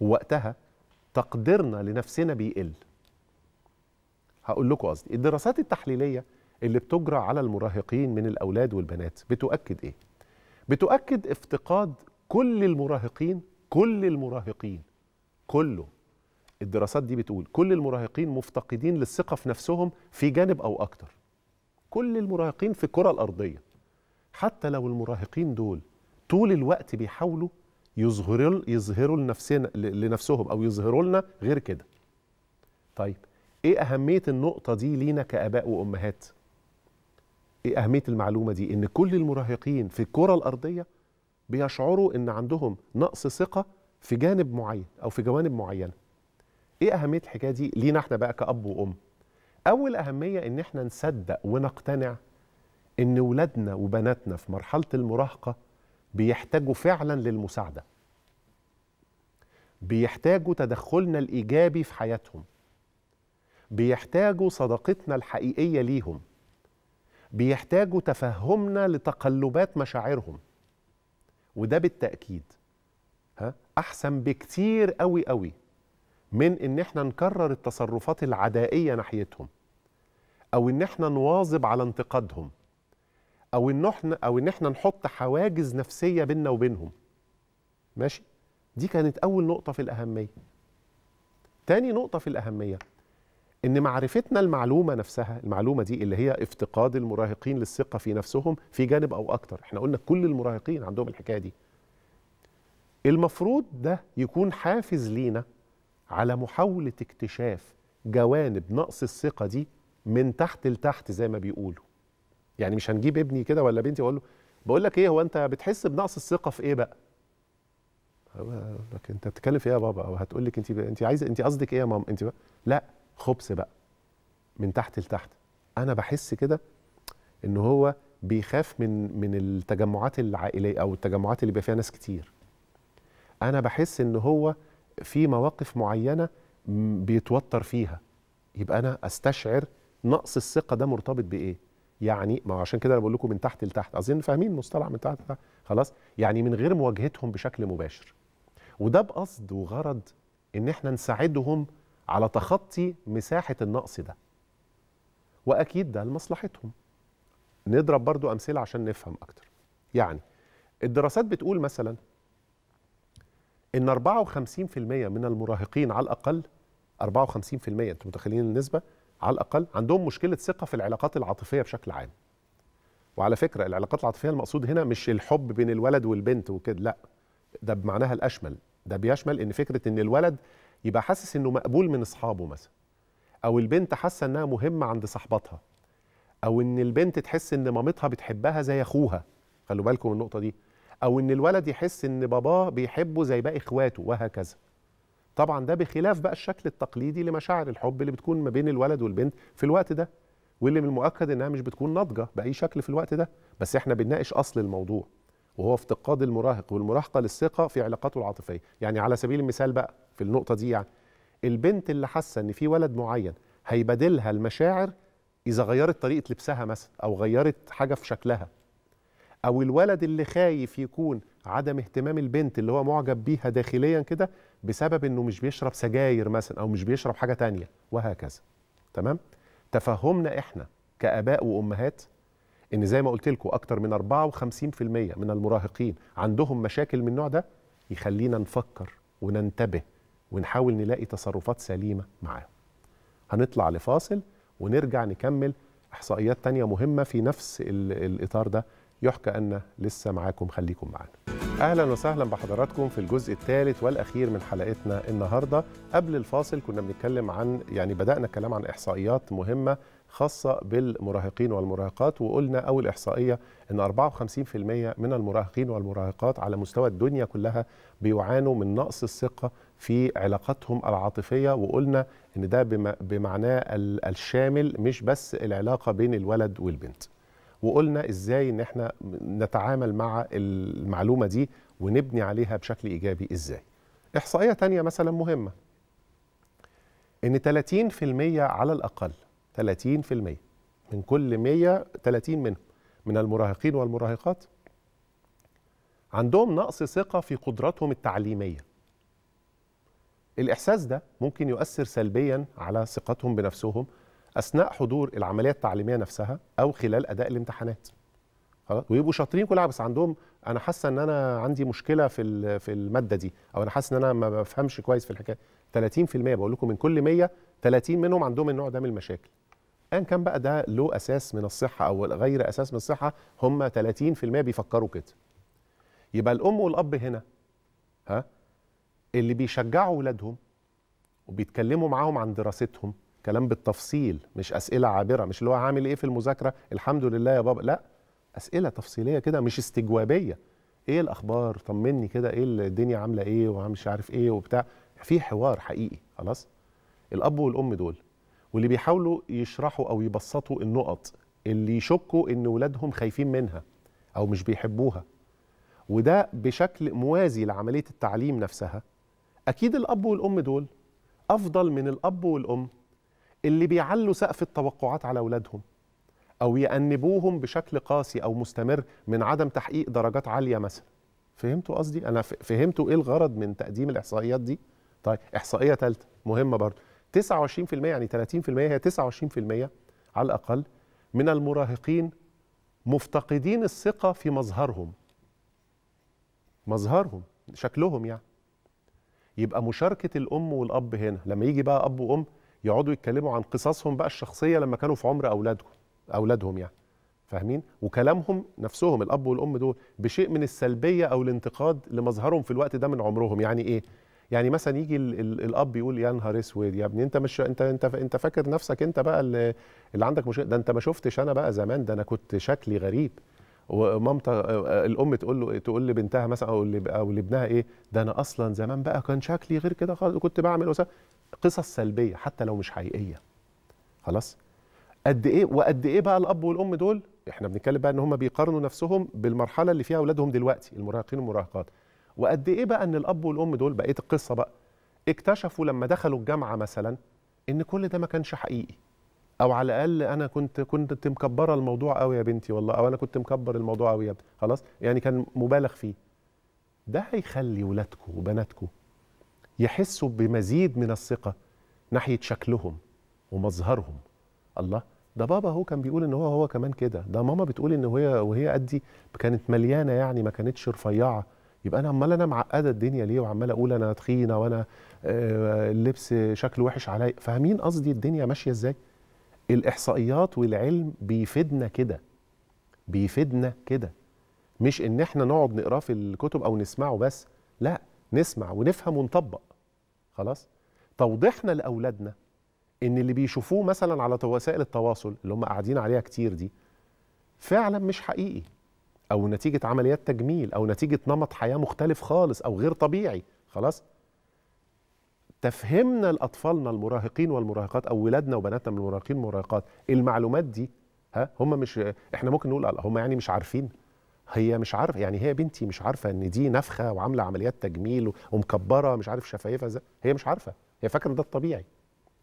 ووقتها تقديرنا لنفسنا بيقل هقول لكم قصدي الدراسات التحليليه اللي بتجرى على المراهقين من الاولاد والبنات بتؤكد ايه بتؤكد افتقاد كل المراهقين كل المراهقين كله الدراسات دي بتقول كل المراهقين مفتقدين للثقه في نفسهم في جانب او اكتر كل المراهقين في الكره الارضيه حتى لو المراهقين دول طول الوقت بيحاولوا يظهروا يظهروا لنفسنا لنفسهم او يظهروا لنا غير كده طيب ايه اهميه النقطه دي لينا كاباء وامهات ايه اهميه المعلومه دي ان كل المراهقين في الكره الارضيه بيشعروا ان عندهم نقص ثقه في جانب معين او في جوانب معينه ايه اهميه الحكايه دي لينا احنا بقى كاب وام اول اهميه ان احنا نصدق ونقتنع ان ولادنا وبناتنا في مرحله المراهقه بيحتاجوا فعلا للمساعده بيحتاجوا تدخلنا الايجابي في حياتهم بيحتاجوا صداقتنا الحقيقيه ليهم بيحتاجوا تفهمنا لتقلبات مشاعرهم وده بالتاكيد ها احسن بكتير قوي قوي من ان احنا نكرر التصرفات العدائيه ناحيتهم او ان احنا نواظب على انتقادهم او ان احنا او ان احنا نحط حواجز نفسيه بيننا وبينهم ماشي دي كانت اول نقطه في الاهميه تاني نقطه في الاهميه ان معرفتنا المعلومه نفسها المعلومه دي اللي هي افتقاد المراهقين للثقه في نفسهم في جانب او اكتر احنا قلنا كل المراهقين عندهم الحكايه دي المفروض ده يكون حافز لينا على محاوله اكتشاف جوانب نقص الثقه دي من تحت لتحت زي ما بيقولوا يعني مش هنجيب ابني كده ولا بنتي واقول له بقول لك ايه هو انت بتحس بنقص الثقه في ايه بقى أه، لك انت بتتكلم في ايه يا بابا او هتقول لك انت انت عايزه انت قصدك ايه يا ماما انت بقى لا خبث بقى من تحت لتحت انا بحس كده ان هو بيخاف من من التجمعات العائليه او التجمعات اللي بيبقى فيها ناس كتير انا بحس ان هو في مواقف معينه بيتوتر فيها يبقى انا استشعر نقص الثقه ده مرتبط بايه يعني ما عشان كده انا بقول لكم من تحت لتحت اظن فاهمين المصطلح من تحت لتحت خلاص يعني من غير مواجهتهم بشكل مباشر وده بقصد وغرض ان احنا نساعدهم على تخطي مساحة النقص ده وأكيد ده لمصلحتهم نضرب برضو أمثلة عشان نفهم أكتر يعني الدراسات بتقول مثلا إن 54% من المراهقين على الأقل 54% أنتم متخيلين النسبة على الأقل عندهم مشكلة ثقة في العلاقات العاطفية بشكل عام وعلى فكرة العلاقات العاطفية المقصود هنا مش الحب بين الولد والبنت وكده لا ده بمعناها الأشمل ده بيشمل إن فكرة إن الولد يبقى حاسس انه مقبول من اصحابه مثلا او البنت حاسه انها مهمه عند صاحبتها او ان البنت تحس ان مامتها بتحبها زي اخوها خلوا بالكم من النقطه دي او ان الولد يحس ان باباه بيحبه زي باقي اخواته وهكذا طبعا ده بخلاف بقى الشكل التقليدي لمشاعر الحب اللي بتكون ما بين الولد والبنت في الوقت ده واللي من المؤكد انها مش بتكون ناضجه باي شكل في الوقت ده بس احنا بنناقش اصل الموضوع وهو افتقاد المراهق والمراهقه للثقه في علاقاته العاطفيه يعني على سبيل المثال بقى في النقطه دي يعني البنت اللي حاسه ان في ولد معين هيبادلها المشاعر اذا غيرت طريقه لبسها مثلا او غيرت حاجه في شكلها او الولد اللي خايف يكون عدم اهتمام البنت اللي هو معجب بيها داخليا كده بسبب انه مش بيشرب سجاير مثلا او مش بيشرب حاجه تانية وهكذا تمام تفهمنا احنا كاباء وامهات ان زي ما قلت لكم اكتر من 54% من المراهقين عندهم مشاكل من النوع ده يخلينا نفكر وننتبه ونحاول نلاقي تصرفات سليمه معاهم. هنطلع لفاصل ونرجع نكمل احصائيات تانية مهمه في نفس الاطار ده يحكى ان لسه معاكم خليكم معانا. اهلا وسهلا بحضراتكم في الجزء الثالث والاخير من حلقتنا النهارده قبل الفاصل كنا بنتكلم عن يعني بدانا الكلام عن احصائيات مهمه خاصة بالمراهقين والمراهقات وقلنا أول إحصائية أن 54% من المراهقين والمراهقات على مستوى الدنيا كلها بيعانوا من نقص الثقة في علاقاتهم العاطفية وقلنا أن ده بمعناه الشامل مش بس العلاقة بين الولد والبنت وقلنا إزاي أن احنا نتعامل مع المعلومة دي ونبني عليها بشكل إيجابي إزاي إحصائية تانية مثلا مهمة أن 30% على الأقل 30% من كل 100 30 منهم من المراهقين والمراهقات عندهم نقص ثقة في قدراتهم التعليمية الإحساس ده ممكن يؤثر سلبيا على ثقتهم بنفسهم أثناء حضور العملية التعليمية نفسها أو خلال أداء الامتحانات خلاص ويبقوا شاطرين كل حاجه بس عندهم انا حاسه ان انا عندي مشكله في في الماده دي او انا حاسس ان انا ما بفهمش كويس في الحكايه 30% بقول لكم من كل 100 30 منهم عندهم النوع ده من المشاكل ان كان بقى ده له اساس من الصحه او غير اساس من الصحه هم 30% بيفكروا كده يبقى الام والاب هنا ها اللي بيشجعوا ولادهم وبيتكلموا معاهم عن دراستهم كلام بالتفصيل مش اسئله عابره مش اللي هو عامل ايه في المذاكره الحمد لله يا بابا لا اسئله تفصيليه كده مش استجوابيه ايه الاخبار طمني كده ايه الدنيا عامله ايه ومش عارف ايه وبتاع في حوار حقيقي خلاص الاب والام دول واللي بيحاولوا يشرحوا أو يبسطوا النقط اللي يشكوا إن ولادهم خايفين منها أو مش بيحبوها وده بشكل موازي لعملية التعليم نفسها أكيد الأب والأم دول أفضل من الأب والأم اللي بيعلوا سقف التوقعات على أولادهم أو يأنبوهم بشكل قاسي أو مستمر من عدم تحقيق درجات عالية مثلا فهمتوا قصدي؟ أنا فهمتوا إيه الغرض من تقديم الإحصائيات دي؟ طيب إحصائية ثالثة مهمة برضه 29% يعني 30% هي 29% على الأقل من المراهقين مفتقدين الثقة في مظهرهم مظهرهم شكلهم يعني يبقى مشاركة الأم والأب هنا لما يجي بقى أب وأم يقعدوا يتكلموا عن قصصهم بقى الشخصية لما كانوا في عمر أولادهم أولادهم يعني فاهمين وكلامهم نفسهم الأب والأم دول بشيء من السلبية أو الانتقاد لمظهرهم في الوقت ده من عمرهم يعني إيه يعني مثلا يجي الاب يقول يا نهار اسود يا ابني انت مش انت انت انت فاكر نفسك انت بقى اللي, اللي عندك مشكله ده انت ما شفتش انا بقى زمان ده انا كنت شكلي غريب ومامته الام تقول له تقول لبنتها مثلا او او لابنها ايه ده انا اصلا زمان بقى كان شكلي غير كده خالص كنت بعمل وسا قصص سلبيه حتى لو مش حقيقيه خلاص قد ايه وقد ايه بقى الاب والام دول احنا بنتكلم بقى ان هم بيقارنوا نفسهم بالمرحله اللي فيها اولادهم دلوقتي المراهقين والمراهقات وقد ايه بقى ان الاب والام دول بقيه القصه بقى اكتشفوا لما دخلوا الجامعه مثلا ان كل ده ما كانش حقيقي او على الاقل انا كنت كنت مكبره الموضوع قوي يا بنتي والله او انا كنت مكبر الموضوع قوي يا خلاص يعني كان مبالغ فيه ده هيخلي ولادكم وبناتكم يحسوا بمزيد من الثقه ناحيه شكلهم ومظهرهم الله ده بابا هو كان بيقول ان هو هو كمان كده ده ماما بتقول ان هي وهي قدي كانت مليانه يعني ما كانتش رفيعه يبقى انا عمال انا معقده الدنيا ليه وعمال اقول انا تخينه وانا آه، اللبس شكله وحش عليا فاهمين قصدي الدنيا ماشيه ازاي الاحصائيات والعلم بيفيدنا كده بيفيدنا كده مش ان احنا نقعد نقراه في الكتب او نسمعه بس لا نسمع ونفهم ونطبق خلاص توضيحنا لاولادنا ان اللي بيشوفوه مثلا على وسائل التواصل اللي هم قاعدين عليها كتير دي فعلا مش حقيقي او نتيجه عمليات تجميل او نتيجه نمط حياه مختلف خالص او غير طبيعي خلاص تفهمنا لاطفالنا المراهقين والمراهقات او ولادنا وبناتنا من المراهقين والمراهقات المعلومات دي ها هم مش احنا ممكن نقول هم يعني مش عارفين هي مش عارفه يعني هي بنتي مش عارفه ان دي نفخه وعامله عمليات تجميل ومكبره مش عارف شفايفها ازاي هي مش عارفه هي فاكره ده الطبيعي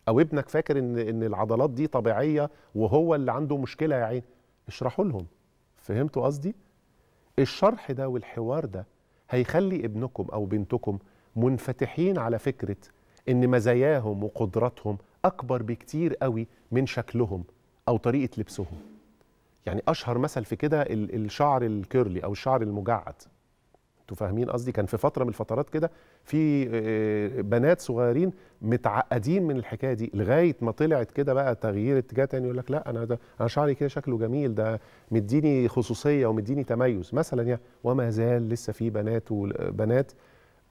او ابنك فاكر ان ان العضلات دي طبيعيه وهو اللي عنده مشكله يا عين اشرحوا لهم فهمتوا قصدي الشرح ده والحوار ده هيخلي ابنكم أو بنتكم منفتحين على فكرة إن مزاياهم وقدراتهم أكبر بكتير قوي من شكلهم أو طريقة لبسهم يعني أشهر مثل في كده الشعر الكيرلي أو الشعر المجعد انتوا فاهمين قصدي كان في فتره من الفترات كده في آه، بنات صغيرين متعقدين من الحكايه دي لغايه ما طلعت كده بقى تغيير اتجاه تاني يقول لك لا انا ده انا شعري كده شكله جميل ده مديني خصوصيه ومديني تميز مثلا يعني وما زال لسه في بنات وبنات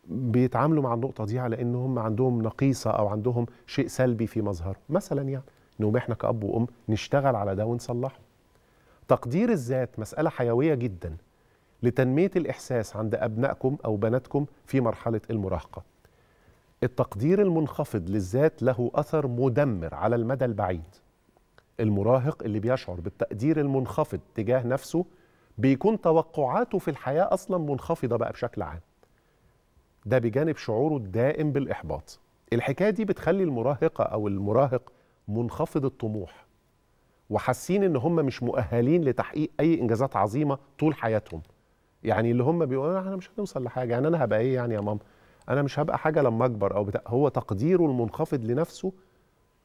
بيتعاملوا مع النقطه دي على ان هم عندهم نقيصه او عندهم شيء سلبي في مظهر مثلا يعني نقوم احنا كاب وام نشتغل على ده ونصلحه تقدير الذات مساله حيويه جدا لتنمية الإحساس عند أبنائكم أو بناتكم في مرحلة المراهقة التقدير المنخفض للذات له أثر مدمر على المدى البعيد المراهق اللي بيشعر بالتقدير المنخفض تجاه نفسه بيكون توقعاته في الحياة أصلا منخفضة بقى بشكل عام ده بجانب شعوره الدائم بالإحباط الحكاية دي بتخلي المراهقة أو المراهق منخفض الطموح وحاسين ان هم مش مؤهلين لتحقيق اي انجازات عظيمه طول حياتهم يعني اللي هم بيقولوا احنا مش هنوصل لحاجه يعني انا هبقى ايه يعني يا ماما انا مش هبقى حاجه لما اكبر او بتاع هو تقديره المنخفض لنفسه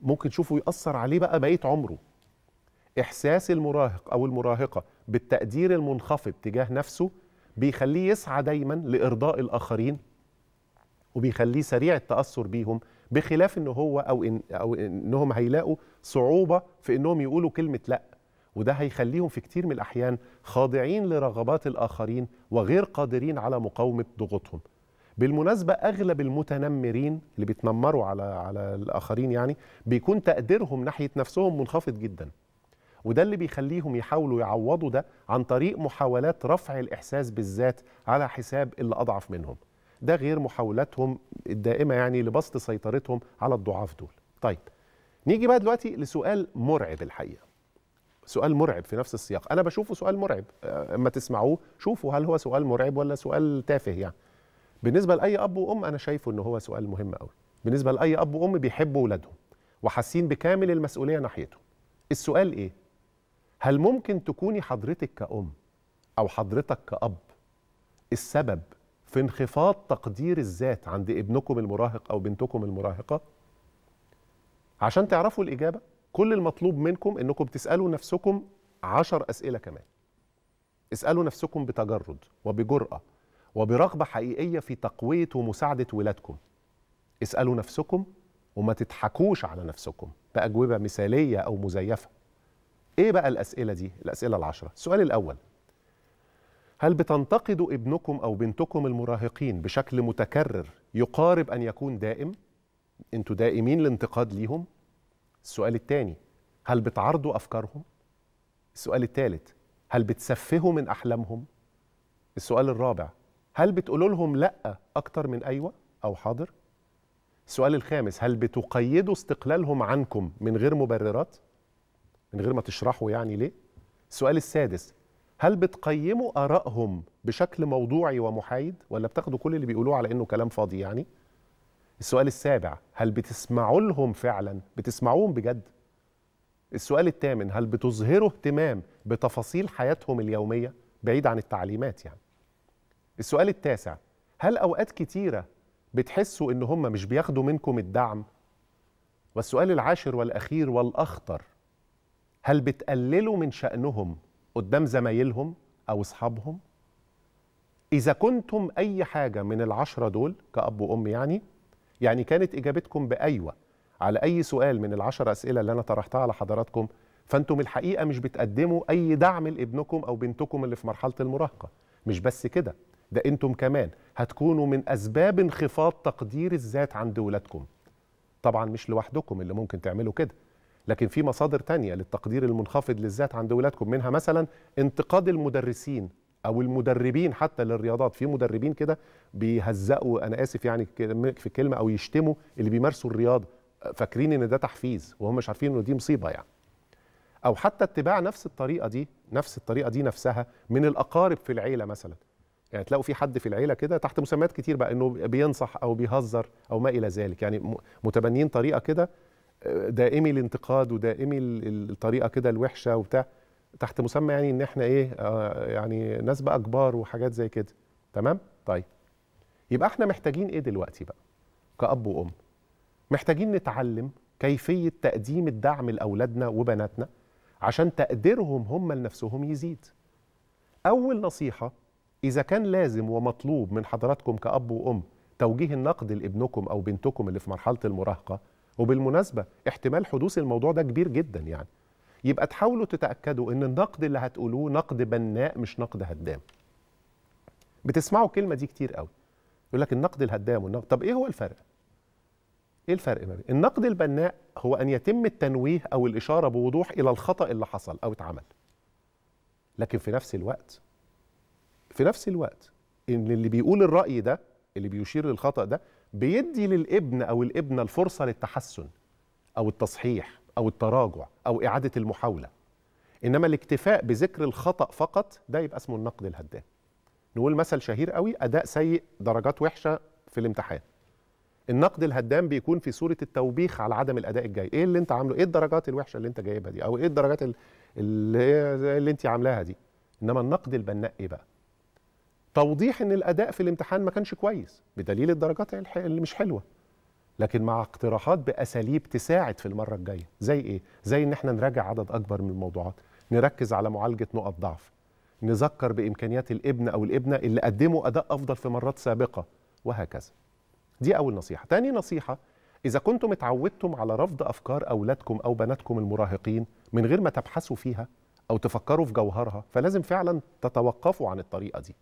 ممكن تشوفه ياثر عليه بقى بقيه عمره احساس المراهق او المراهقه بالتقدير المنخفض تجاه نفسه بيخليه يسعى دايما لارضاء الاخرين وبيخليه سريع التاثر بيهم بخلاف ان هو او إن او انهم هيلاقوا صعوبه في انهم يقولوا كلمه لا وده هيخليهم في كتير من الأحيان خاضعين لرغبات الآخرين وغير قادرين على مقاومة ضغوطهم بالمناسبة أغلب المتنمرين اللي بيتنمروا على, على الآخرين يعني بيكون تقديرهم ناحية نفسهم منخفض جدا وده اللي بيخليهم يحاولوا يعوضوا ده عن طريق محاولات رفع الإحساس بالذات على حساب اللي أضعف منهم ده غير محاولاتهم الدائمة يعني لبسط سيطرتهم على الضعاف دول طيب نيجي بقى دلوقتي لسؤال مرعب الحقيقة سؤال مرعب في نفس السياق انا بشوفه سؤال مرعب آه، اما تسمعوه شوفوا هل هو سؤال مرعب ولا سؤال تافه يعني بالنسبه لاي اب وام انا شايفه ان هو سؤال مهم قوي بالنسبه لاي اب وام بيحبوا ولادهم وحاسين بكامل المسؤوليه ناحيتهم السؤال ايه هل ممكن تكوني حضرتك كأم أو حضرتك كأب السبب في انخفاض تقدير الذات عند ابنكم المراهق أو بنتكم المراهقة؟ عشان تعرفوا الإجابة كل المطلوب منكم انكم تسالوا نفسكم عشر اسئله كمان اسالوا نفسكم بتجرد وبجراه وبرغبه حقيقيه في تقويه ومساعده ولادكم اسالوا نفسكم وما تضحكوش على نفسكم باجوبه مثاليه او مزيفه ايه بقى الاسئله دي الاسئله العشره السؤال الاول هل بتنتقدوا ابنكم او بنتكم المراهقين بشكل متكرر يقارب ان يكون دائم انتوا دائمين الانتقاد ليهم السؤال الثاني هل بتعارضوا أفكارهم؟ السؤال الثالث هل بتسفهوا من أحلامهم؟ السؤال الرابع هل بتقولوا لهم لأ أكتر من أيوة أو حاضر؟ السؤال الخامس هل بتقيدوا استقلالهم عنكم من غير مبررات؟ من غير ما تشرحوا يعني ليه؟ السؤال السادس هل بتقيموا آرائهم بشكل موضوعي ومحايد ولا بتاخدوا كل اللي بيقولوه على إنه كلام فاضي يعني؟ السؤال السابع هل بتسمعوا لهم فعلا بتسمعوهم بجد السؤال الثامن هل بتظهروا اهتمام بتفاصيل حياتهم اليوميه بعيد عن التعليمات يعني السؤال التاسع هل اوقات كتيره بتحسوا ان هم مش بياخدوا منكم الدعم والسؤال العاشر والاخير والاخطر هل بتقللوا من شانهم قدام زمايلهم او اصحابهم اذا كنتم اي حاجه من العشره دول كاب وام يعني يعني كانت إجابتكم بأيوة على أي سؤال من العشر أسئلة اللي أنا طرحتها على حضراتكم فأنتم الحقيقة مش بتقدموا أي دعم لابنكم أو بنتكم اللي في مرحلة المراهقة مش بس كده ده أنتم كمان هتكونوا من أسباب انخفاض تقدير الذات عند ولادكم طبعا مش لوحدكم اللي ممكن تعملوا كده لكن في مصادر تانية للتقدير المنخفض للذات عند ولادكم منها مثلا انتقاد المدرسين او المدربين حتى للرياضات في مدربين كده بيهزقوا انا اسف يعني في كلمه او يشتموا اللي بيمارسوا الرياضه فاكرين ان ده تحفيز وهم مش عارفين انه دي مصيبه يعني او حتى اتباع نفس الطريقه دي نفس الطريقه دي نفسها من الاقارب في العيله مثلا يعني تلاقوا في حد في العيله كده تحت مسميات كتير بقى انه بينصح او بيهزر او ما الى ذلك يعني متبنيين طريقه كده آه، دائمي الانتقاد ودائمي الطريقه كده الوحشه وبتاع تحت مسمى يعني ان احنا ايه آه، يعني ناس بقى كبار وحاجات زي كده تمام طيب يبقى احنا محتاجين ايه دلوقتي بقى كاب وام محتاجين نتعلم كيفيه تقديم الدعم لاولادنا وبناتنا عشان تقديرهم هم لنفسهم يزيد اول نصيحه اذا كان لازم ومطلوب من حضراتكم كاب وام توجيه النقد لابنكم او بنتكم اللي في مرحله المراهقه وبالمناسبه احتمال حدوث الموضوع ده كبير جدا يعني يبقى تحاولوا تتاكدوا ان النقد اللي هتقولوه نقد بناء مش نقد هدام بتسمعوا الكلمه دي كتير قوي يقول لك النقد الهدام والنقد طب ايه هو الفرق ايه الفرق ما بين النقد البناء هو ان يتم التنويه او الاشاره بوضوح الى الخطا اللي حصل او اتعمل لكن في نفس الوقت في نفس الوقت ان اللي بيقول الراي ده اللي بيشير للخطا ده بيدي للابن او الابنه الفرصه للتحسن او التصحيح أو التراجع أو إعادة المحاولة إنما الاكتفاء بذكر الخطأ فقط ده يبقى اسمه النقد الهدام نقول مثل شهير قوي أداء سيء درجات وحشة في الامتحان النقد الهدام بيكون في صورة التوبيخ على عدم الأداء الجاي إيه اللي أنت عامله إيه الدرجات الوحشة اللي أنت جايبها دي أو إيه الدرجات اللي, اللي أنت عاملاها دي إنما النقد البناء إيه بقى توضيح ان الاداء في الامتحان ما كانش كويس بدليل الدرجات اللي مش حلوه لكن مع اقتراحات باساليب تساعد في المره الجايه زي ايه زي ان احنا نراجع عدد اكبر من الموضوعات نركز على معالجه نقط ضعف نذكر بامكانيات الابن او الابنه اللي قدموا اداء افضل في مرات سابقه وهكذا دي اول نصيحه تاني نصيحه اذا كنتم اتعودتم على رفض افكار اولادكم او بناتكم المراهقين من غير ما تبحثوا فيها او تفكروا في جوهرها فلازم فعلا تتوقفوا عن الطريقه دي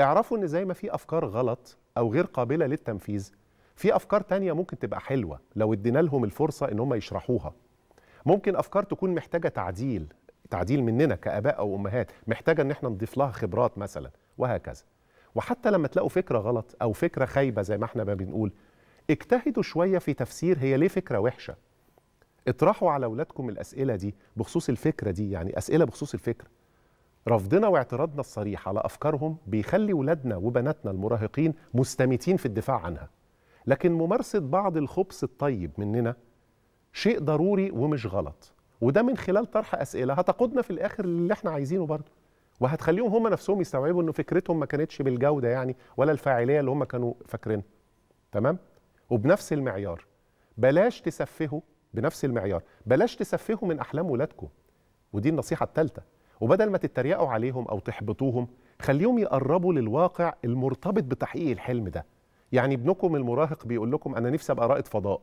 اعرفوا ان زي ما في افكار غلط او غير قابله للتنفيذ في افكار تانية ممكن تبقى حلوه لو ادينا لهم الفرصه ان هم يشرحوها ممكن افكار تكون محتاجه تعديل تعديل مننا كاباء او امهات محتاجه ان احنا نضيف لها خبرات مثلا وهكذا وحتى لما تلاقوا فكره غلط او فكره خايبه زي ما احنا ما بنقول اجتهدوا شويه في تفسير هي ليه فكره وحشه اطرحوا على اولادكم الاسئله دي بخصوص الفكره دي يعني اسئله بخصوص الفكره رفضنا واعتراضنا الصريح على افكارهم بيخلي ولادنا وبناتنا المراهقين مستميتين في الدفاع عنها لكن ممارسة بعض الخبث الطيب مننا شيء ضروري ومش غلط وده من خلال طرح أسئلة هتقودنا في الآخر اللي احنا عايزينه برضه وهتخليهم هم نفسهم يستوعبوا إن فكرتهم ما كانتش بالجودة يعني ولا الفاعلية اللي هم كانوا فاكرينها تمام؟ وبنفس المعيار بلاش تسفهوا بنفس المعيار بلاش تسفهوا من أحلام ولادكم ودي النصيحة الثالثة وبدل ما تتريقوا عليهم أو تحبطوهم خليهم يقربوا للواقع المرتبط بتحقيق الحلم ده يعني ابنكم المراهق بيقول لكم انا نفسي ابقى رائد فضاء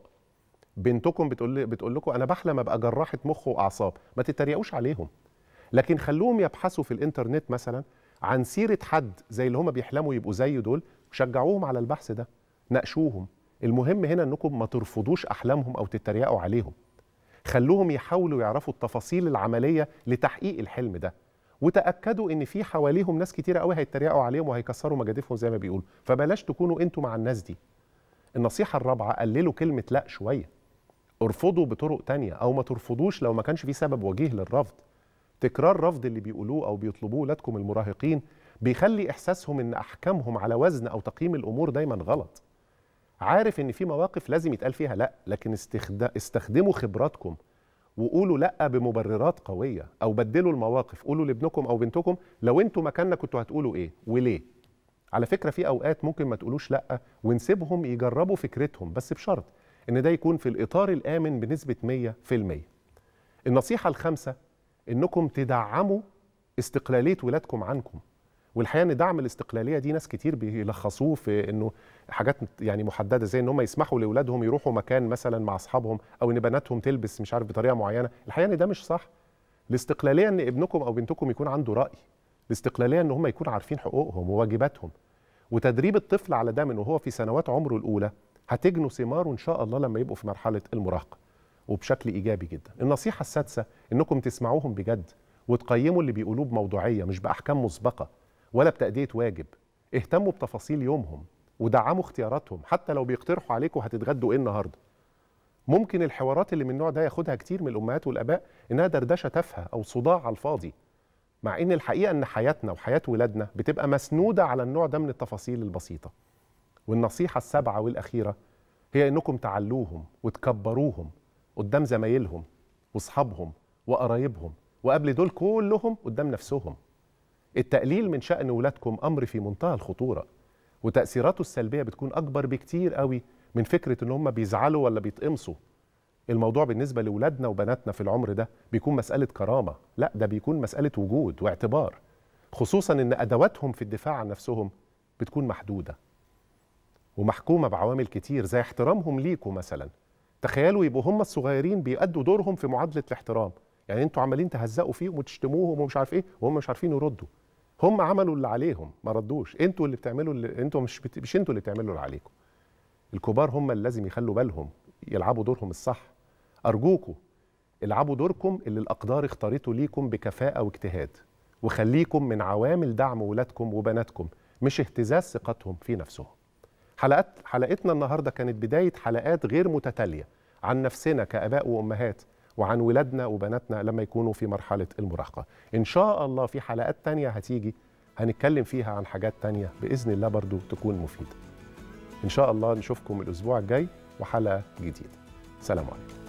بنتكم بتقول بتقول لكم انا بحلم ابقى جراحه مخ واعصاب ما تتريقوش عليهم لكن خلوهم يبحثوا في الانترنت مثلا عن سيره حد زي اللي هم بيحلموا يبقوا زيه دول شجعوهم على البحث ده ناقشوهم المهم هنا انكم ما ترفضوش احلامهم او تتريقوا عليهم خلوهم يحاولوا يعرفوا التفاصيل العمليه لتحقيق الحلم ده وتاكدوا ان في حواليهم ناس كتيره قوي هيتريقوا عليهم وهيكسروا مجاديفهم زي ما بيقولوا فبلاش تكونوا انتوا مع الناس دي النصيحه الرابعه قللوا كلمه لا شويه ارفضوا بطرق تانية او ما ترفضوش لو ما كانش في سبب وجيه للرفض تكرار رفض اللي بيقولوه او بيطلبوه ولادكم المراهقين بيخلي احساسهم ان احكامهم على وزن او تقييم الامور دايما غلط عارف ان في مواقف لازم يتقال فيها لا لكن استخدموا خبراتكم وقولوا لا بمبررات قويه او بدلوا المواقف قولوا لابنكم او بنتكم لو انتوا مكاننا كنتوا هتقولوا ايه وليه على فكره في اوقات ممكن ما تقولوش لا ونسيبهم يجربوا فكرتهم بس بشرط ان ده يكون في الاطار الامن بنسبه 100% النصيحه الخامسه انكم تدعموا استقلاليه ولادكم عنكم والحقيقه ان دعم الاستقلاليه دي ناس كتير بيلخصوه في انه حاجات يعني محدده زي ان هم يسمحوا لاولادهم يروحوا مكان مثلا مع اصحابهم او ان بناتهم تلبس مش عارف بطريقه معينه الحقيقه ان ده مش صح الاستقلاليه ان ابنكم او بنتكم يكون عنده راي الاستقلاليه ان هم يكونوا عارفين حقوقهم وواجباتهم وتدريب الطفل على ده من وهو في سنوات عمره الاولى هتجنوا ثماره ان شاء الله لما يبقوا في مرحله المراهقه وبشكل ايجابي جدا النصيحه السادسه انكم تسمعوهم بجد وتقيموا اللي بيقولوه بموضوعيه مش باحكام مسبقه ولا بتأدية واجب اهتموا بتفاصيل يومهم ودعموا اختياراتهم حتى لو بيقترحوا عليكم هتتغدوا ايه النهارده ممكن الحوارات اللي من النوع ده ياخدها كتير من الامهات والاباء انها دردشه تافهه او صداع على الفاضي مع ان الحقيقه ان حياتنا وحياه ولادنا بتبقى مسنوده على النوع ده من التفاصيل البسيطه والنصيحه السابعه والاخيره هي انكم تعلوهم وتكبروهم قدام زمايلهم واصحابهم وقرايبهم وقبل دول كلهم قدام نفسهم التقليل من شأن ولادكم أمر في منتهى الخطورة وتأثيراته السلبية بتكون أكبر بكتير قوي من فكرة إن هم بيزعلوا ولا بيتقمصوا الموضوع بالنسبة لولادنا وبناتنا في العمر ده بيكون مسألة كرامة لا ده بيكون مسألة وجود واعتبار خصوصا إن أدواتهم في الدفاع عن نفسهم بتكون محدودة ومحكومة بعوامل كتير زي احترامهم ليكوا مثلا تخيلوا يبقوا هم الصغيرين بيأدوا دورهم في معادلة الاحترام يعني انتوا عمالين تهزقوا فيهم وتشتموهم ومش عارف ايه وهم مش عارفين يردوا هم عملوا اللي عليهم ما ردوش انتوا اللي بتعملوا اللي انتوا مش بت... مش انتوا اللي بتعملوا اللي عليكم الكبار هم اللي لازم يخلوا بالهم يلعبوا دورهم الصح ارجوكم العبوا دوركم اللي الاقدار اختارته ليكم بكفاءه واجتهاد وخليكم من عوامل دعم ولادكم وبناتكم مش اهتزاز ثقتهم في نفسهم حلقات حلقتنا النهارده كانت بدايه حلقات غير متتاليه عن نفسنا كاباء وامهات وعن ولادنا وبناتنا لما يكونوا في مرحله المراهقه ان شاء الله في حلقات تانية هتيجي هنتكلم فيها عن حاجات تانية باذن الله برضو تكون مفيده ان شاء الله نشوفكم الاسبوع الجاي وحلقه جديده سلام عليكم